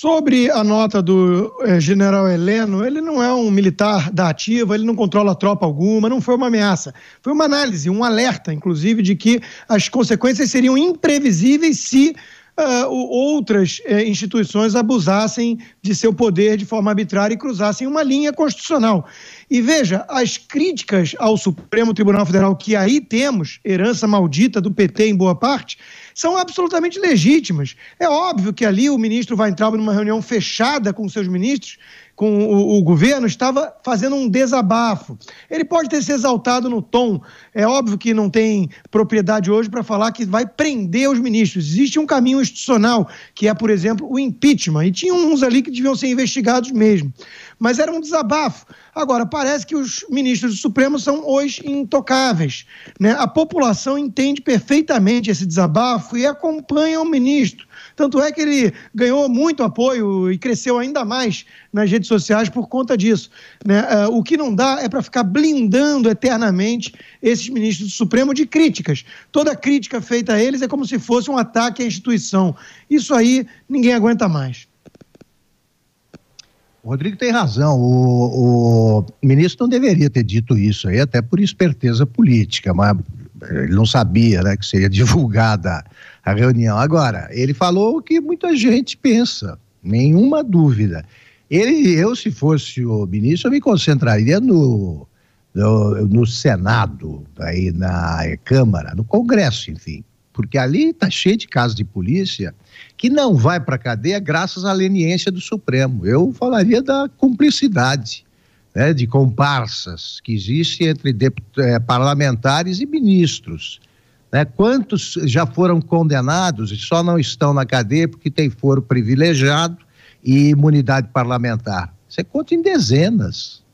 Sobre a nota do eh, general Heleno, ele não é um militar da ativa, ele não controla tropa alguma, não foi uma ameaça. Foi uma análise, um alerta, inclusive, de que as consequências seriam imprevisíveis se uh, outras uh, instituições abusassem de seu poder de forma arbitrária e cruzassem uma linha constitucional. E veja, as críticas ao Supremo Tribunal Federal que aí temos, herança maldita do PT em boa parte, são absolutamente legítimas. É óbvio que ali o ministro Weintraub, numa reunião fechada com seus ministros, com o, o, governo, estava fazendo um desabafo. Ele pode ter se exaltado no tom. É óbvio que não tem propriedade hoje para falar que vai prender os ministros. Existe um caminho institucional, que é, por exemplo, o impeachment. E tinha uns ali que deviam ser investigados mesmo. Mas era um desabafo. Agora, parece que os ministros do Supremo são hoje intocáveis. Né? A população entende perfeitamente esse desabafo e acompanha o ministro. Tanto é que ele ganhou muito apoio e cresceu ainda mais nas redes sociais por conta disso. Né? Eh, o que não dá é para ficar blindando eternamente esses ministros do Supremo de críticas. Toda crítica feita a eles é como se fosse um ataque à instituição. Isso aí ninguém aguenta mais. O Rodrigo tem razão. O, o, ministro não deveria ter dito isso aí, até por esperteza política, mas ele não sabia né, que seria divulgada a reunião. Agora, ele falou o que muita gente pensa, nenhuma dúvida. Ele, eu, se fosse o ministro, eu me concentraria no, no, no Senado, aí na Câmara, no Congresso, enfim. Porque ali está cheio de casos de polícia que não vai para a cadeia graças à leniência do Supremo. Eu falaria da cumplicidade né, de comparsas que existe entre eh, parlamentares e ministros. Né? Quantos já foram condenados e só não estão na cadeia porque tem foro privilegiado e imunidade parlamentar? Você é conta em dezenas.